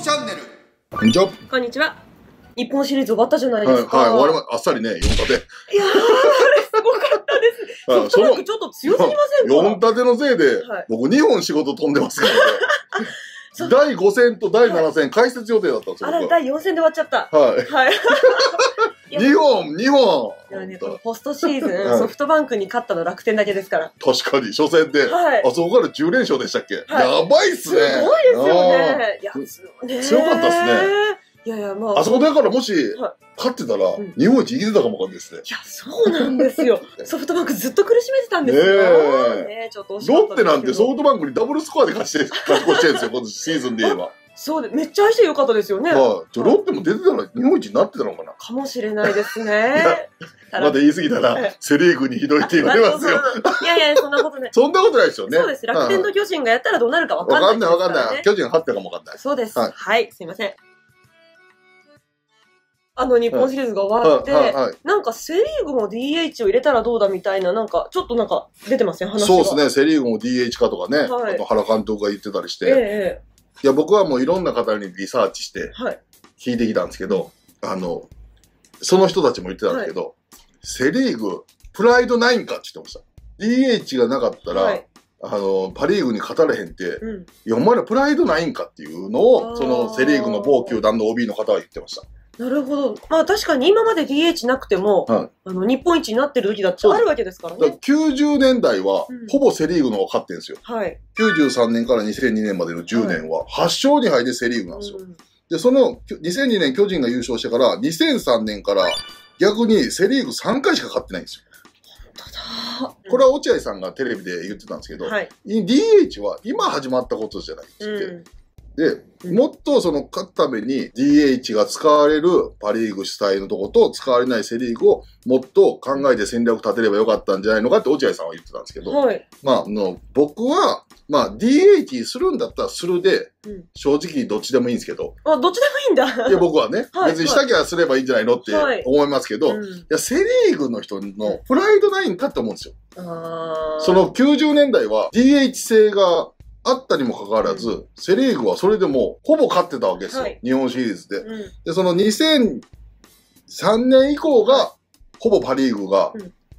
チャンネル。こんにちは。こんにちは。日本シリーズ終わったじゃないですか。はい、はい、終わりま、あっさりね、4立て。いやー、あれすごかったです。ソフトバンクちょっと強すぎませんか ?4 立てのせいで、はい、僕2本仕事飛んでますからね。第5戦と第7戦、解説予定だったんですよ。あら、第4戦で終わっちゃった。はい。はい。日本、日本いやね、ポストシーズン、ソフトバンクに勝ったの楽天だけですから。確かに、初戦で、はいあそこから10連勝でしたっけ、はいやばいっすすごいですよね。いや、強ね強かったっすね。いやいや、まああ。そこだからもし、は勝ってたら、うん日本一いれてたかもわかんないですね。いや、そうなんですよ。ソフトバンクずっと苦しめてたんですよ。ねねちょっとロッテなんてソフトバンクにダブルスコアで勝ちて勝ち越してるんですよ、今年シーズンで言えば。そうで、めっちゃ相性良かったですよね。はい。じゃロッテも出てたら日本一になってたのかなかもしれないですね。まだ言い過ぎたら、セリーグにひどいって言われますよ。いやいや、そんなことない。そんなことないですよね。そうです。楽天と巨人がやったらどうなるかわかんない。わかんないわかんない。巨人勝ってるかもわかんない。そうです。はい、すいません。あの日本シリーズが終わって、なんかセ・リーグも DH を入れたらどうだみたいな、なんか、ちょっとなんか出てません、話がそうですね、セ・リーグも DH かとかね、あと原監督が言ってたりして、いや、僕はもういろんな方にリサーチして、はい。聞いてきたんですけど、あの、その人たちも言ってたんですけど、セリーグ、プライドないんかって言ってました。DH がなかったら、はい。あの、パリーグに勝たれへんって、うん。いや、お前らプライドないんかっていうのを、そのセリーグの某球団の OB の方は言ってました。なるほど。まあ確かに今まで DH なくても、はい、あの日本一になってる時だってあるわけですからね。ら90年代は、ほぼセ・リーグの方が勝ってるんですよ。うん、はい、93年から2002年までの10年は、8勝2敗でセ・リーグなんですよ。うん、で、その2002年巨人が優勝してから、2003年から逆にセ・リーグ3回しか勝ってないんですよ。これは落合さんがテレビで言ってたんですけど、はい、DH は今始まったことじゃないって言って、うん、で、もっとその勝つために DH が使われるパリーグ主体のとこと使われないセリーグをもっと考えて戦略立てればよかったんじゃないのかって落合さんは言ってたんですけど、はい、まあ、の僕は、まあ DH するんだったらするで、うん、正直どっちでもいいんですけど。あ、どっちでもいいんだ。いや、僕はね、はい、別にしたきゃすればいいんじゃないのって思いますけど、はいうん、いや、セリーグの人のプライドないんかって思うんですよ。その90年代は DH 制があったにもかかわらず、うん、セリーグはそれでもほぼ勝ってたわけですよ。はい、日本シリーズで、うん、で、その2003年以降が、ほぼパリーグが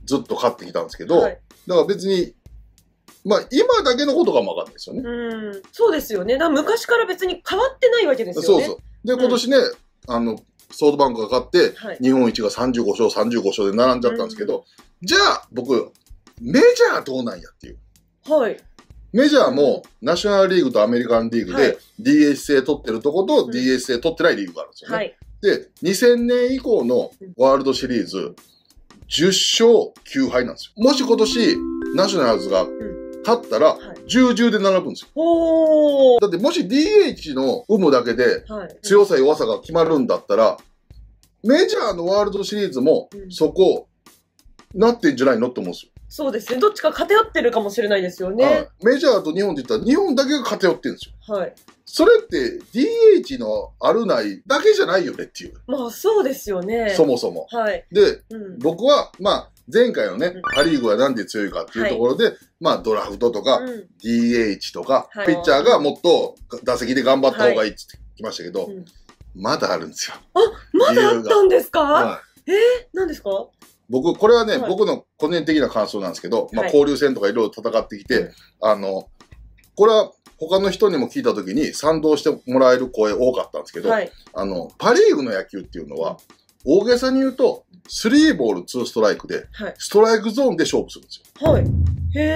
ずっと勝ってきたんですけど、はい、だから別に、まあ今だけのことかもわかんないですよね。うん。そうですよね。だから昔から別に変わってないわけですよね。そうそう。で、今年ね、あの、ソードバンクが勝って、日本一が35勝、35勝で並んじゃったんですけど、じゃあ僕、メジャーどうなんやっていう。はい。メジャーもナショナルリーグとアメリカンリーグで DH 制取ってるとこと DH 制取ってないリーグがあるんですよね。はい、で、2000年以降のワールドシリーズ、10勝9敗なんですよ。もし今年ナショナルズが勝ったら、10、10で並ぶんですよ。だってもし DH の有無だけで強さ弱さが決まるんだったら、メジャーのワールドシリーズもそこなってんじゃないのって思うんですよ。そうですね。どっちか偏ってるかもしれないですよね。メジャーと日本で言ったら、日本だけが偏ってるんですよ。はい。それって DH のあるないだけじゃないよねっていう。まあそうですよね。そもそも。はい。で、うん、僕は、まあ、前回のね、パ、うん、リーグはなんで強いかっていうところで、はい、まあドラフトとか、DH とか、はい、ピッチャーがもっと打席で頑張った方がいいって言ってましたけど、はい、まだあるんですよ。あ、まだあったんですか、はい、えー、何ですか僕、これはね、はい僕の個人的な感想なんですけど、まあ、交流戦とかいろいろ戦ってきて、あの、これは他の人にも聞いたときに賛同してもらえる声多かったんですけど、はい。あの、パリーグの野球っていうのは、大げさに言うと、スリーボールツーストライクで、ストライクゾーンで勝負するんですよ。はい。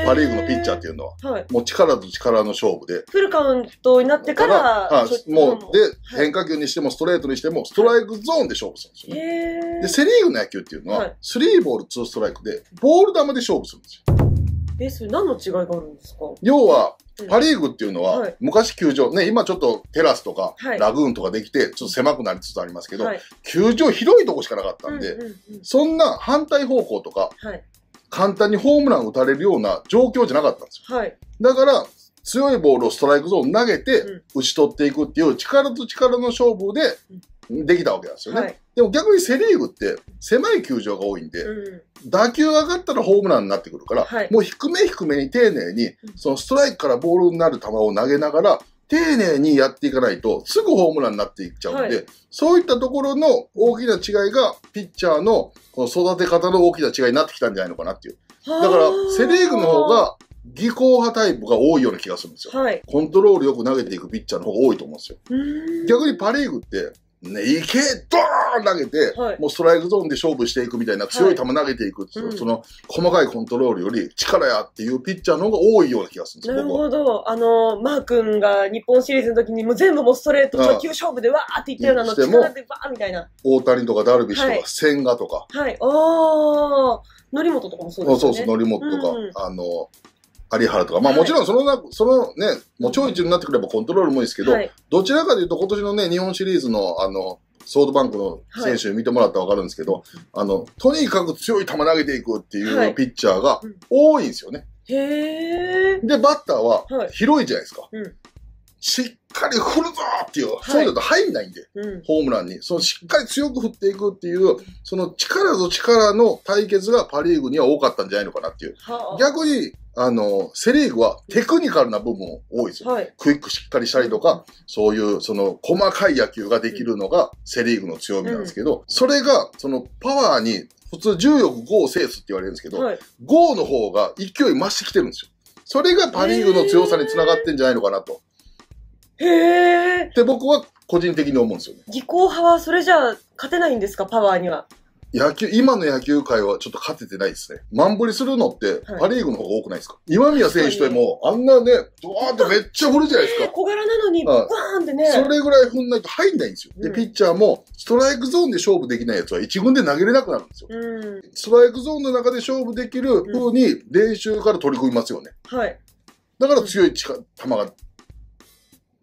パ・リーグのピッチャーっていうのは、はい、もう力と力の勝負で。フルカウントになってから、からもう、で、はい、変化球にしてもストレートにしても、ストライクゾーンで勝負するんですよね。で、セ・リーグの野球っていうのは、スリーボールツーストライクで、ボール球で勝負するんですよ。え、それ何の違いがあるんですか要は、パリーグっていうのは、昔球場、ね、今ちょっとテラスとか、ラグーンとかできて、ちょっと狭くなりつつありますけど、球場広いとこしかなかったんで、そんな反対方向とか、簡単にホームラン打たれるような状況じゃなかったんですよ。はい。だから、強いボールをストライクゾーン投げて打ち取っていくっていう力と力の勝負でできたわけなんですよね。はい、でも逆にセ・リーグって狭い球場が多いんで、うん、打球上がったらホームランになってくるから、はい、もう低め低めに丁寧に、そのストライクからボールになる球を投げながら、丁寧にやっていかないと、すぐホームランになっていっちゃうんで、はい、そういったところの大きな違いが、ピッチャーのこの育て方の大きな違いになってきたんじゃないのかなっていう。だから、セ・リーグの方が、技巧派タイプが多いような気がするんですよ、はい。コントロールよく投げていくピッチャーの方が多いと思うんですよ。逆にパ・リーグって、ね、いけ、ドーン投げて、はい、もうストライクゾーンで勝負していくみたいな強い球投げていくっていう、はい、その細かいコントロールより力やっていうピッチャーの方が多いような気がするんですなるほど。あの、マー君が日本シリーズの時にもう全部もうストレート、初球勝負でわーっていったようなの、力でバーみたいな。大谷とかダルビッシュとか、千賀とか。はい。おー。則本とかもそうですよね。そうそう、則本とか、うん、あの、有原とか、まあもちろんその、はい、そのね、もう超一になってくればコントロールもいいですけど、はい、どちらかというと今年のね、日本シリーズのあの、ソードバンクの選手見てもらったらわかるんですけど、はい、あの、とにかく強い球投げていくっていうピッチャーが多いんですよね。はいうん、へで、バッターは広いじゃないですか。うんしっかり振るぞっていう、い、そうだと入んないんで、うん、ホームランに。そのしっかり強く振っていくっていう、その力と力の対決がパリーグには多かったんじゃないのかなっていう。はあ、逆に、あの、セリーグはテクニカルな部分多いですよ、はい。クイックしっかりしたりとか、そういうその細かい野球ができるのがセリーグの強みなんですけど、うん、それがそのパワーに普通重力5制すって言われるんですけど、はい、5の方が勢い増してきてるんですよ。それがパリーグの強さにつながってんじゃないのかなと。へえ。って僕は個人的に思うんですよね。技巧派はそれじゃあ勝てないんですか、パワーには。野球、今の野球界はちょっと勝ててないですね。ン振りするのって、パリーグの方が多くないですか、今宮選手とも、あんなね、ドワーってめっちゃ振るじゃないですか。小柄なのに、バーンってね。それぐらい踏んないと入んないんですよ。うで、ピッチャーも、ストライクゾーンで勝負できないやつは一軍で投げれなくなるんですよ。うん。ストライクゾーンの中で勝負できる風に練習から取り組みますよね。はい。だから強い力球が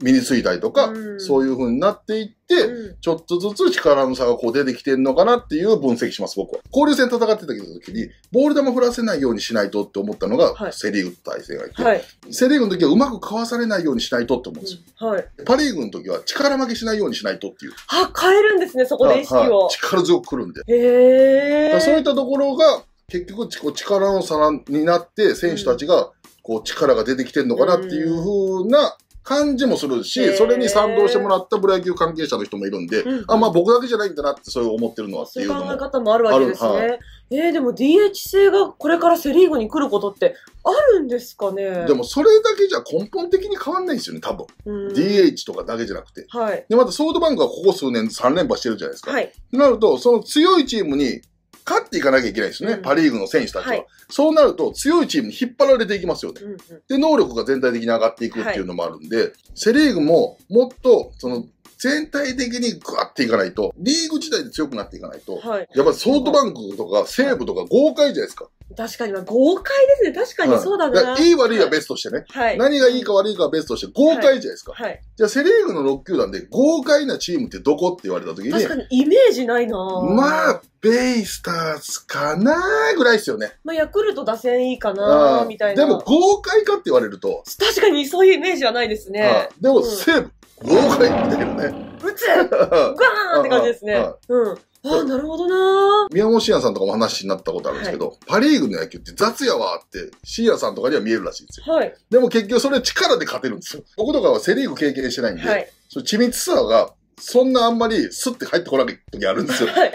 身についたりとか、うん、そういう風になっていって、うん、ちょっとずつ力の差がこう出てきてんのかなっていう分析します、僕は。交流戦戦ってた時に、ボール球振らせないようにしないとって思ったのが、はい、セリーグと対戦がいて、はい、セリーグの時はうまくかわされないようにしないとって思うんですよ。うん、はい、パリーグの時は力負けしないようにしないとっていう。は、変えるんですね、そこで意識を。力強くくるんで。へそういったところが、結局、力の差になって、選手たちが、こう力が出てきてるのかなっていうふうな感じもするし、それに賛同してもらったプロ野球関係者の人もいるんで、あ、まあ僕だけじゃないんだなってそう思ってるのはっていうのも。そういう考え方もあるわけですね。はい、えー、でも DH 制がこれからセリーグに来ることってあるんですかねでもそれだけじゃ根本的に変わんないんですよね、多分。DH とかだけじゃなくて。はい。で、またソフトバンクはここ数年3連覇してるじゃないですか。はい。なると、その強いチームに勝っていかなきゃいけないですね、うん、パ・リーグの選手たちは、はい、そうなると、強いチームに引っ張られていきますよね、うんうん、で、能力が全体的に上がっていくっていうのもあるんで、はい、セ・リーグももっと、その、全体的にグワっていかないと、リーグ自体で強くなっていかないと、はい、やっぱりソフトバンクとか西武とか豪快じゃないですか。確かに、豪快ですね。確かにそうだな。はい、いい悪いはベストしてね、はい。何がいいか悪いかはベストして、豪快じゃないですか。はい。じゃあ、セリーグの6球団で、豪快なチームってどこって言われた時に。確かに、イメージないなまあ、ベイスターズかなぐらいですよね。まあ、ヤクルト打線いいかなみたいな。でも、豪快かって言われると。確かに、そういうイメージはないですね。でも、西ブ、豪快ったけどね。打つガーンって感じですね。うん。あなるほどな宮本慎也さんとかも話になったことあるんですけど、はい、パリーグの野球って雑やわって慎也さんとかには見えるらしいんですよ。はい、でも結局それ力で勝てるんですよ。僕とかはセリーグ経験してないんで、はい、その緻密さがそんなあんまりスッて入ってこない時あるんですよ。はいはい、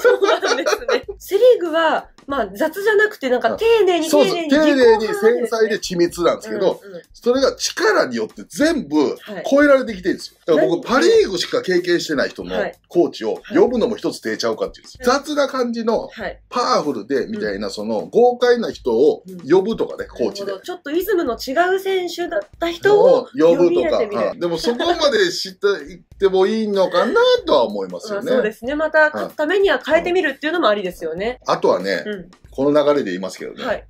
そうなんですね。セリーグは、まあ雑じゃなくてなんか丁寧に丁寧に、ね、丁寧に繊細で緻密なんですけど、うんうん、それが力によって全部超えられてきてるんですよ。はいだから僕、パ・リーグしか経験してない人のコーチを呼ぶのも一つ出ちゃうかっていう、はい、雑な感じの、パワフルで、みたいな、その、豪快な人を呼ぶとかね、コーチで。ちょっとイズムの違う選手だった人を呼ぶとか。はい、でも、そこまで知っていってもいいのかなとは思いますよね。そうですね。また、勝つためには変えてみるっていうのもありですよね。あとはね、この流れで言いますけどね、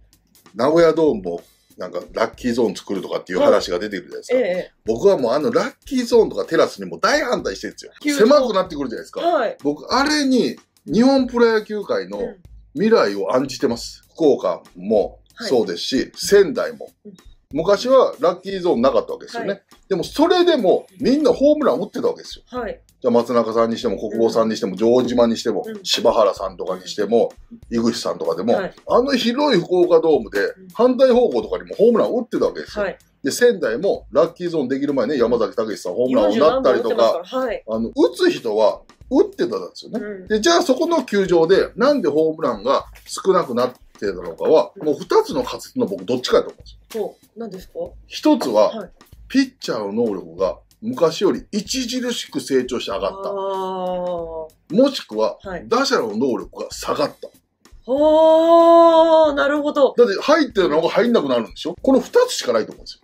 名古屋ドームもなんかラッキーゾーン作るとかっていう話が出てくるじゃないですか。はいええ、僕はもうあのラッキーゾーンとかテラスにも大反対してるんですよ。狭くなってくるじゃないですか。はい、僕、あれに日本プロ野球界の未来を案じてます。福岡もそうですし、はい、仙台も。昔はラッキーゾーンなかったわけですよね。でもそれでもみんなホームラン打ってたわけですよ。じゃ松中さんにしても、国防さんにしても、城島にしても、柴原さんとかにしても、井口さんとかでも、あの広い福岡ドームで、反対方向とかにもホームラン打ってたわけですよ。で、仙台もラッキーゾーンできる前ね、山崎武さんホームランをなったりとか、はい。あの、打つ人は打ってたんですよね。で、じゃあそこの球場で、なんでホームランが少なくなってたのかは、もう二つの仮説の僕どっちかやと思うんですよ。そう。何ですか一つは、ピッチャーの能力が昔より著しく成長して上がった。もしくは、は打者の能力が下がった。はあ、なるほど。だって入ってるのが入んなくなるんでしょこの2つしかないと思うんです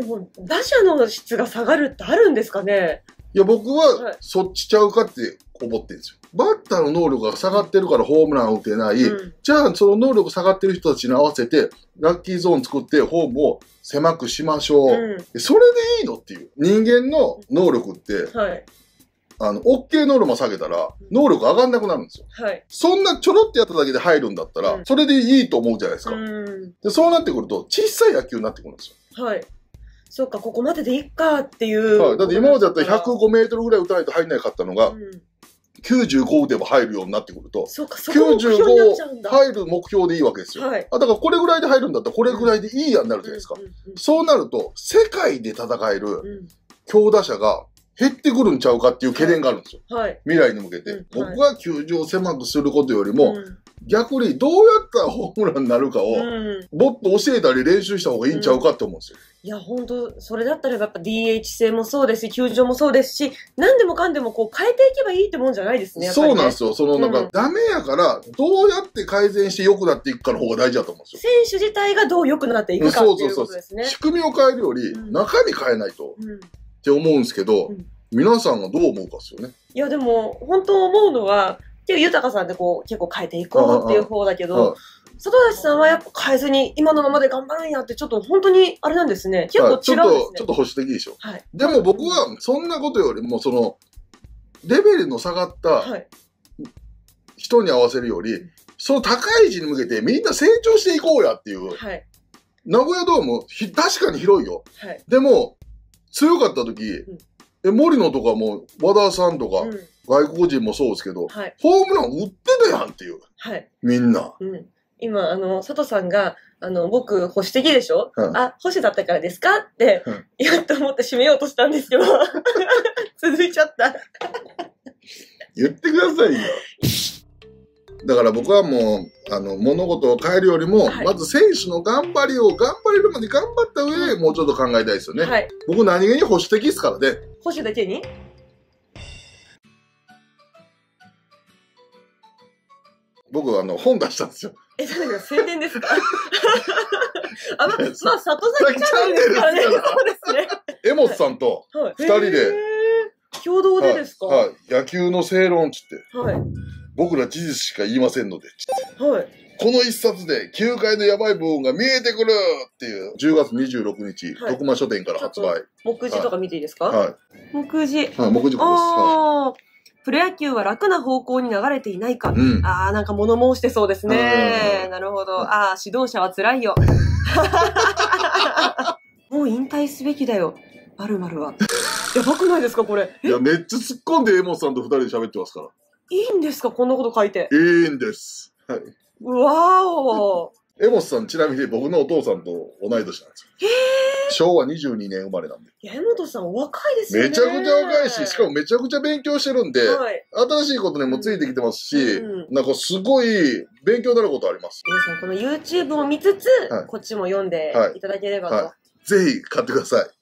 よ。でも、打者の質が下がるってあるんですかねいや、僕はそっちちゃうかって思ってるんですよ。バッターの能力が下がってるからホームラン打てない。うん、じゃあ、その能力下がってる人たちに合わせて、ラッキーゾーン作ってホームを狭くしましょう。うん、それでいいのっていう。人間の能力って、はい、あの、OK ノルマ下げたら、能力上がんなくなるんですよ。はい。そんなちょろってやっただけで入るんだったら、それでいいと思うじゃないですか。うん、で、そうなってくると、小さい野球になってくるんですよ。はい。そうか、ここまででいいかっていう。はい。だって今までだったら105メートルぐらい打たないと入んないかったのが、うん、95打てば入るようになってくると、そうか、そこ95入る目標でいいわけですよ。はい、あだからこれぐらいで入るんだったらこれぐらいでいいやんなるじゃないですか。そうなると、世界で戦える強打者が減ってくるんちゃうかっていう懸念があるんですよ。はい、未来に向けて。うんはい、僕が球場を狭くすることよりも、うん、逆にどうやったらホームランになるかを、もっと教えたり練習した方がいいんちゃうかって思うんですよ。うん、いや、本当それだったらやっぱ DH 制もそうですし、球場もそうですし、何でもかんでもこう変えていけばいいってもんじゃないですね。ねそうなんですよ。そのなんか、うん、ダメやから、どうやって改善して良くなっていくかの方が大事だと思うんですよ。選手自体がどう良くなっていくかっていうことですね。そうそうそう仕組みを変えるより、中身変えないと、うん、って思うんですけど、皆さんがどう思うかですよね。いや、でも、本当思うのは、結構豊さんでこう、結構変えていこうっていう方だけど、里崎さんはやっぱ変えずに今のままで頑張るんやってちょっと本当にあれなんですね。結構違うんですね。ちょっと、ちょっと保守的でしょ。はい。でも僕はそんなことよりもその、レベルの下がった人に合わせるより、はい、その高い位置に向けてみんな成長していこうやっていう。はい。名古屋ドーム、確かに広いよ。はい。でも、強かった時、うん、え森野とかも和田さんとか、うん外国人もそうですけど、はい、ホームラン打ってたやんっていう。はい。みんな。うん。今、あの、佐藤さんが、あの、僕、保守的でしょ、うん、あ、保守だったからですかって、うん、やっと思って締めようとしたんですけど、続いちゃった。言ってくださいよ。だから僕はもう、あの、物事を変えるよりも、はい、まず選手の頑張りを頑張れるまで頑張った上、もうちょっと考えたいですよね。はい、僕何気に保守的ですからね。保守だけに僕、あの、本出したんですよ。え、何が宣伝ですか あ、ま、まあ、里崎 チャンネルですからね。そうですね。江本さんと、二人で、共同でですか、はい、野球の正論つって、はい、僕ら事実しか言いませんので、はい、この一冊で球界のやばい部分が見えてくるっていう10月26日、はい、徳間書店から発売目次とか見ていいですかはい目次、はい、目次ここですああ、はいプロ野球は楽な方向に流れていないか。うん、ああ、なんか物申してそうですね。なるほど。ああ、指導者は辛いよ。もう引退すべきだよ。まるまるは。やばくないですか、これ。いや、めっちゃ突っ込んで、エモさんと二人で喋ってますから。いいんですか、こんなこと書いて。いいんです。はい。わお。エモさん、ちなみに僕のお父さんと同い年なんですよ。へえ。昭和22年生まれなんで。山本さんお若いですよね。めちゃくちゃ若いし、しかもめちゃくちゃ勉強してるんで、はい、新しいことにもついてきてますし、うん、なんかすごい勉強になることあります。皆さんこの YouTube を見つつ、はい、こっちも読んでいただければと。はい、ぜひ買ってください。